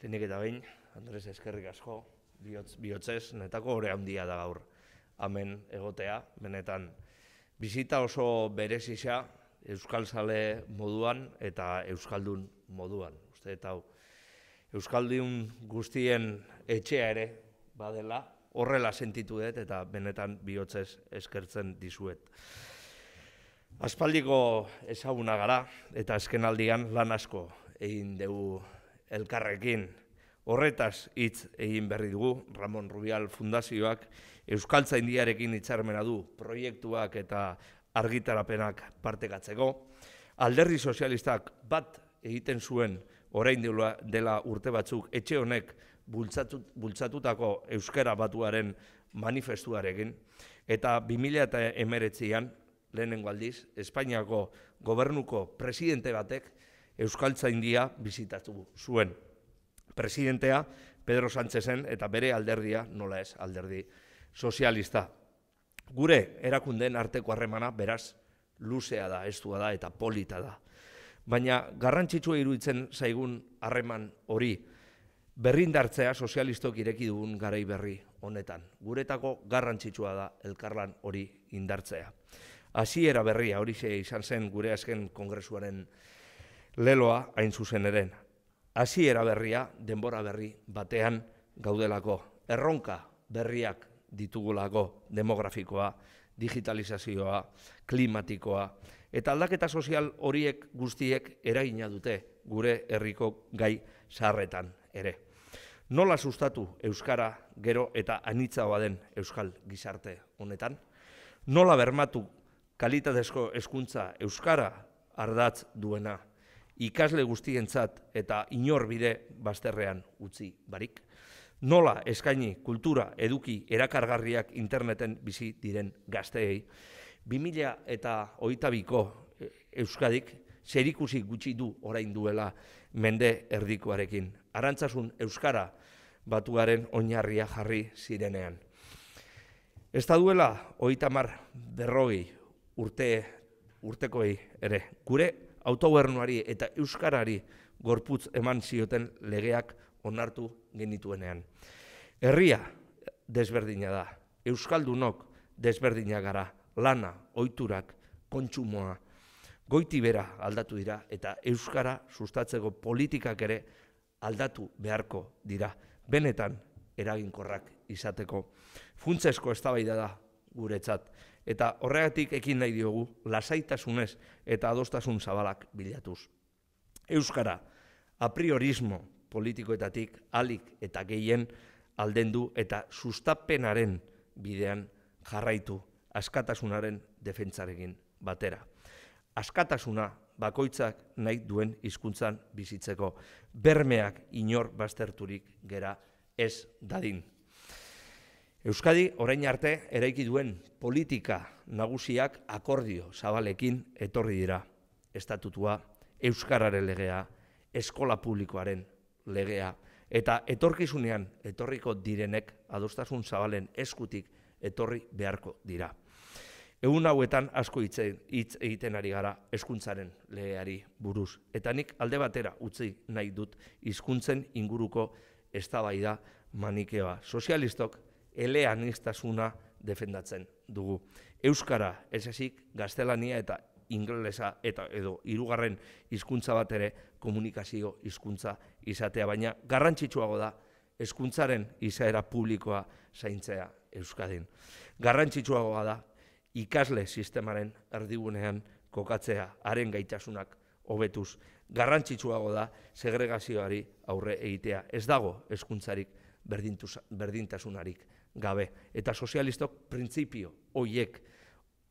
Tenik eta behin, Andres eskerrik asko, bihotz, bihotzez, netako hori handia da gaur, hemen egotea, benetan. Bizita oso berez isa, Euskal Zale moduan eta Euskaldun moduan. Uste eta Euskaldun guztien etxea ere badela, horrela sentitu dut eta benetan bihotzez eskertzen dizuet. Aspaldiko ezaguna gara eta eskenaldian lan asko egin dugu elkarrekin. Horretaz hitz egin berri dugu Ramon Rubial Fundazioak Euskaltzaindiarekin hitzarmena du proiektuak eta argitarapenak partekatzeko. Alderdi sozialistak bat egiten zuen orain dela urte batzuk etxe honek bultzatutako euskera batuaren manifestuarekin eta 2019an lehenengo aldiz Espainiako gobernuko presidente batek Euskaltzaindia bizitatu zuen. Presidentea Pedro Sánchezen eta bere alderdia nola ez alderdi sozialista. Gure erakunden arteko harremana beraz luzea da, estua da eta polita da. Baina garrantzitsua iruditzen zaigun harreman hori, berrindartzea sozialistok ireki dugun garai berri honetan. Guretako garrantzitsua da elkarlan hori indartzea. Hasiera berria hori izan zen gure azken kongresuaren leloa hain zuzen eren. Hasi era berria, denbora berri batean gaudelako. Erronka berriak ditugulako demografikoa, digitalizazioa, klimatikoa. Eta aldaketa sozial horiek guztiek eragina dute gure herriko gai sarretan ere. Nola sustatu Euskara gero eta anitzaoa den Euskal gizarte honetan? Nola bermatu kalitatezko eskuntza Euskara ardatz duena ikasle guztientzat eta inor bide bazterrean utzi barik. Nola eskaini kultura eduki erakargarriak interneten bizi diren gazteei. Bi mila eta oitabiko e, Euskadik zerikusi gutxi du orain duela mende erdikoarekin. Arantzasun Euskara batuaren oinarria jarri zirenean. Ez da duela oitamar berrogi urte, urtekoi ere. Gure autogernuari eta euskarari gorputz eman zioten legeak onartu genituenean. Herria desberdina da, euskaldunok desberdina gara, lana, oiturak, kontsumoa, goiti bera aldatu dira eta euskara sustatzeko politikak ere aldatu beharko dira, benetan eraginkorrak izateko. Funtzesko eztabaida da guretzat eta horregatik ekin nahi diogu, lasaitasunez eta adostasun zabalak bilatuz. Euskara, a priorismo politikoetatik alik eta gehien aldendu eta sustapenaren bidean jarraitu askatasunaren defentsarekin batera. Askatasuna bakoitzak nahi duen hizkuntzan bizitzeko bermeak inor bazterturik gera ez dadin. Euskadi orain arte eraiki duen politika nagusiak akordio zabalekin etorri dira. Estatutua, Euskararen legea, eskola publikoaren legea, eta etorkizunean etorriko direnek adostasun zabalen eskutik etorri beharko dira. Egun hauetan asko hitz egiten ari gara eskuntzaren legeari buruz. Eta nik alde batera utzi nahi dut hizkuntzen inguruko estabaida manikea. Sozialistok iztasuna defendatzen dugu. Euskara ez ezik gaztelania eta inglesa eta edo hirugarren hizkuntza bat ere komunikazio hizkuntza izatea baina garrantzitsuago da hezkuntzaren izaera publikoa zaintzea Euskadin. Garrantzitsuagoa da ikasle sistemaren erdigunean kokatzea haren gaitasunak hobetuz. Garrantzitsuago da segregazioari aurre egitea. Ez dago hezkuntzarik berdintasunarik gabe. Eta sozialistok printzipio hoiek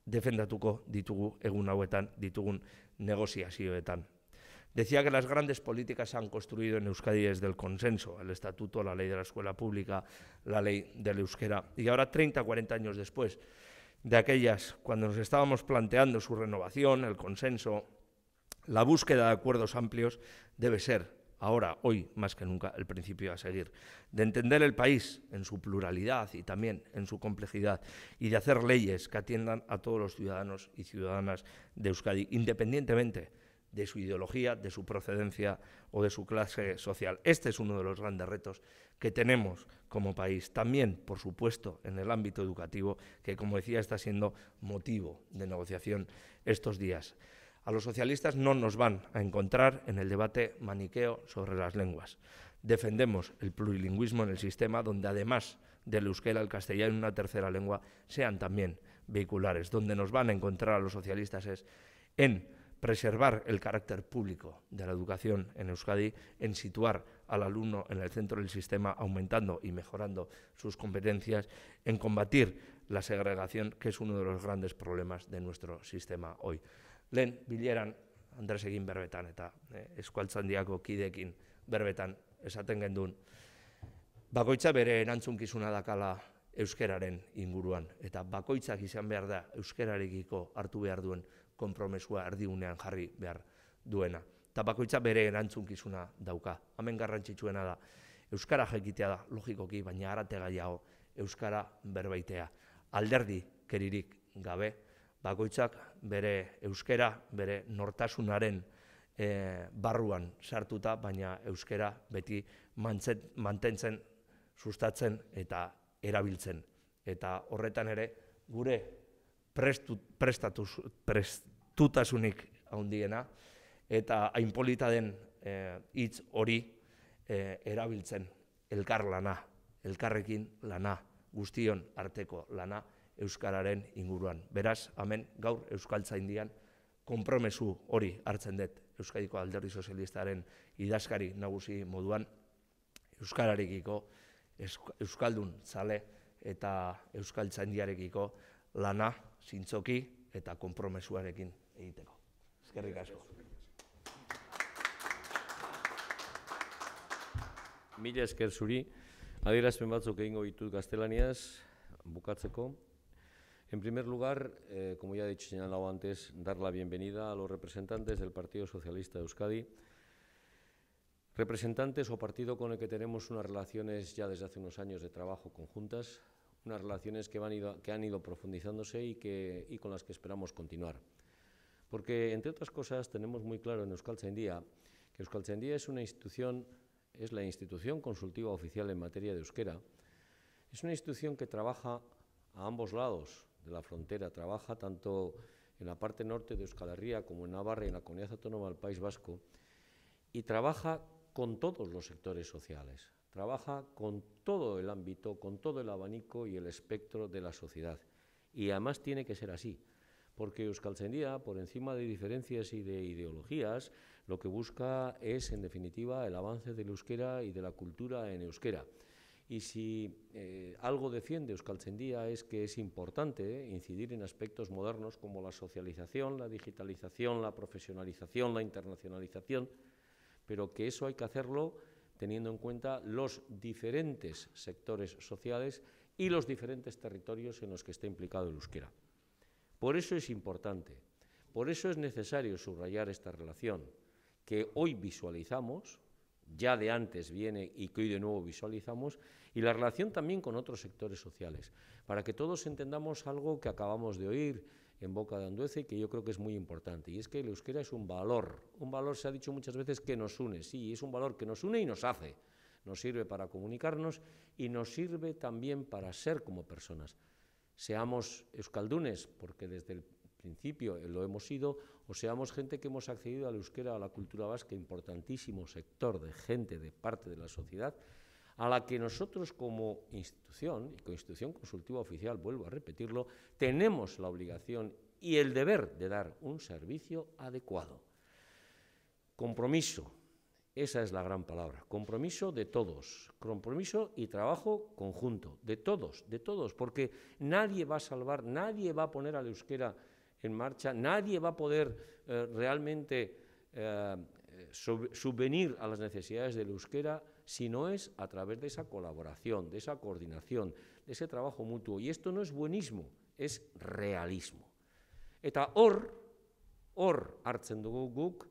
defendatuko ditugu egun hauetan ditugun negoziazioetan. Decía que las grandes políticas se han construido en Euskadi desde el consenso, el estatuto, la ley de la escuela pública, la ley del euskera. Y ahora, 30, 40 años después de aquellas, cuando nos estábamos planteando su renovación, el consenso, la búsqueda de acuerdos amplios debe ser ahora, hoy, más que nunca, el principio a seguir, de entender el país en su pluralidad y también en su complejidad, y de hacer leyes que atiendan a todos los ciudadanos y ciudadanas de Euskadi, independientemente de su ideología, de su procedencia o de su clase social. Este es uno de los grandes retos que tenemos como país. También, por supuesto, en el ámbito educativo, que, como decía, está siendo motivo de negociación estos días. A los socialistas no nos van a encontrar en el debate maniqueo sobre las lenguas. Defendemos el plurilingüismo en el sistema donde además del euskera, el castellano y una tercera lengua sean también vehiculares. Donde nos van a encontrar a los socialistas es en preservar el carácter público de la educación en Euskadi, en situar al alumno en el centro del sistema, aumentando y mejorando sus competencias, en combatir la segregación, que es uno de los grandes problemas de nuestro sistema hoy. lehen bileran Andres egin berbetan eta eh, eskualtzan diako kidekin berbetan esaten gendun, bakoitza bere erantzunkizuna dakala euskeraren inguruan, eta bakoitzak izan behar da euskerarekiko hartu behar duen konpromesua erdigunean jarri behar duena. Eta bakoitza bere erantzunkizuna dauka. Hemen garrantzitsuena da, euskara jekitea da, logikoki, baina arate gaiago, euskara berbaitea. Alderdi keririk gabe, bakoitzak bere euskera, bere nortasunaren e, barruan sartuta, baina euskera beti mantentzen, sustatzen eta erabiltzen. Eta horretan ere gure prestu, prestatu, prestutasunik haundiena eta hainpolita den eh, hitz hori e, erabiltzen elkarlana, elkarrekin lana, guztion arteko lana, euskararen inguruan. Beraz, hamen gaur euskaltzaindian konpromesu hori hartzen dut Euskadiko Alderdi Sozialistaren idazkari nagusi moduan euskararekiko euskaldun zale eta euskaltzaindiarekiko lana zintzoki eta konpromesuarekin egiteko. Eskerrik asko. Mila esker zuri, adierazpen batzuk egingo ditut gaztelaniaz, bukatzeko. En primer lugar, eh, como ya he dicho, señalado antes, dar la bienvenida a los representantes del Partido Socialista de Euskadi, representantes o partido con el que tenemos unas relaciones ya desde hace unos años de trabajo conjuntas, unas relaciones que, que han ido profundizándose y, que, con las que esperamos continuar. Porque, entre otras cosas, tenemos muy claro en Euskal día que Euskal día es una institución, es la institución consultiva oficial en materia de euskera, es una institución que trabaja a ambos lados la frontera. Trabaja tanto en la parte norte de Euskal como en Navarra y en la comunidad autónoma del País Vasco. Y trabaja con todos los sectores sociales. Trabaja con todo el ámbito, con todo el abanico y el espectro de la sociedad. Y además tiene que ser así porque Euskalcendía, por encima de diferencias y de ideologías, lo que busca es, en definitiva, el avance del euskera y de la cultura en euskera. Y si eh, algo defiende Euskaltzendía es que es importante eh, incidir en aspectos modernos como la socialización, la digitalización, la profesionalización, la internacionalización, pero que eso hay que hacerlo teniendo en cuenta los diferentes sectores sociales y los diferentes territorios en los que está implicado el euskera. Por eso es importante, por eso es necesario subrayar esta relación que hoy visualizamos, ya de antes viene y que hoy de nuevo visualizamos, y la relación también con otros sectores sociales, para que todos entendamos algo que acabamos de oír en boca de Anduece y que yo creo que es muy importante, y es que el euskera es un valor, un valor se ha dicho muchas veces que nos une, sí, es un valor que nos une y nos hace, nos sirve para comunicarnos y nos sirve también para ser como personas. Seamos euskaldunes, porque desde el principio eh, lo hemos sido, o seamos gente que hemos accedido a la euskera, a la cultura vasca, importantísimo sector de gente, de parte de la sociedad, a la que nosotros como institución, y con institución consultiva oficial, vuelvo a repetirlo, tenemos la obligación y el deber de dar un servicio adecuado. Compromiso, esa es la gran palabra, compromiso de todos, compromiso y trabajo conjunto, de todos, de todos, porque nadie va a salvar, nadie va a poner a la euskera en marcha, nadie va a poder eh, realmente eh, subvenir a las necesidades del euskera si no es a través de esa colaboración, de esa coordinación, de ese trabajo mutuo. Y esto no es buenismo, es realismo. Eta hor, hor hartzen dugu guk,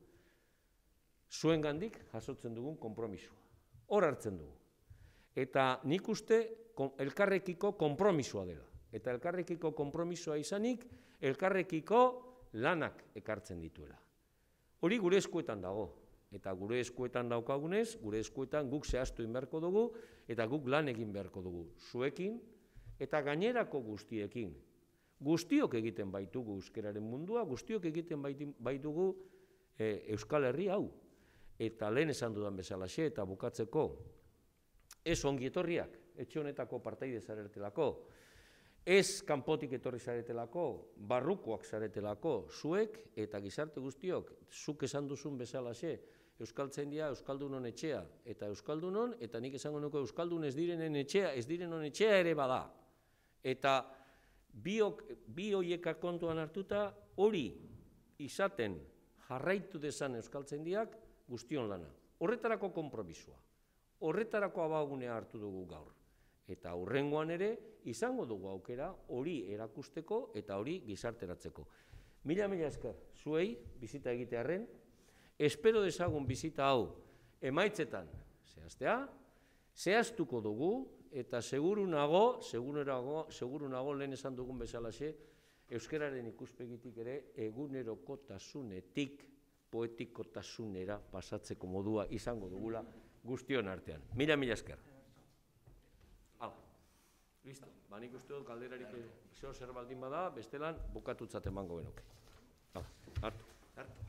zuen gandik jasotzen dugun kompromisua. Hor hartzen dugu. Eta nik uste elkarrekiko kompromisoa dela. Eta elkarrekiko kompromisoa izanik, elkarrekiko lanak ekartzen dituela. Hori gure eskuetan dago, eta gure eskuetan daukagunez, gure eskuetan guk zehaztu inberko dugu, eta guk lan egin beharko dugu, zuekin, eta gainerako guztiekin. Guztiok egiten baitugu euskeraren mundua, guztiok egiten baitugu e, Euskal Herri hau. Eta lehen esan dudan bezalaxe eta bukatzeko, ez ongi etorriak, etxe honetako partaide zarertelako, Ez kanpotik etorri zaretelako, barrukoak zaretelako, zuek eta gizarte guztiok, zuk esan duzun bezala ze, Euskaltzen dira Euskaldunon etxea, eta Euskaldunon, eta nik esango nuke Euskaldun ez direnen etxea, ez hon etxea ere bada. Eta bi hoieka kontuan hartuta, hori izaten jarraitu dezan Euskaltzen diak guztion lana. Horretarako konpromisua, horretarako abagunea hartu dugu gaur eta hurrengoan ere izango dugu aukera hori erakusteko eta hori gizarteratzeko. Mila mila esker, zuei bizita egitearren espero dezagun bizita hau emaitzetan zehaztea, zehaztuko dugu eta seguru nago, seguru nago, seguru nago lehen esan dugun bezala ze, euskararen ikuspegitik ere egunerokotasunetik poetikotasunera pasatzeko modua izango dugula guztion artean. Mila mila esker. Listo. Ba, uste dut, galderarik zeo zer baldin bada, bestelan bukatutzat emango benok. Hala, hartu. Hartu.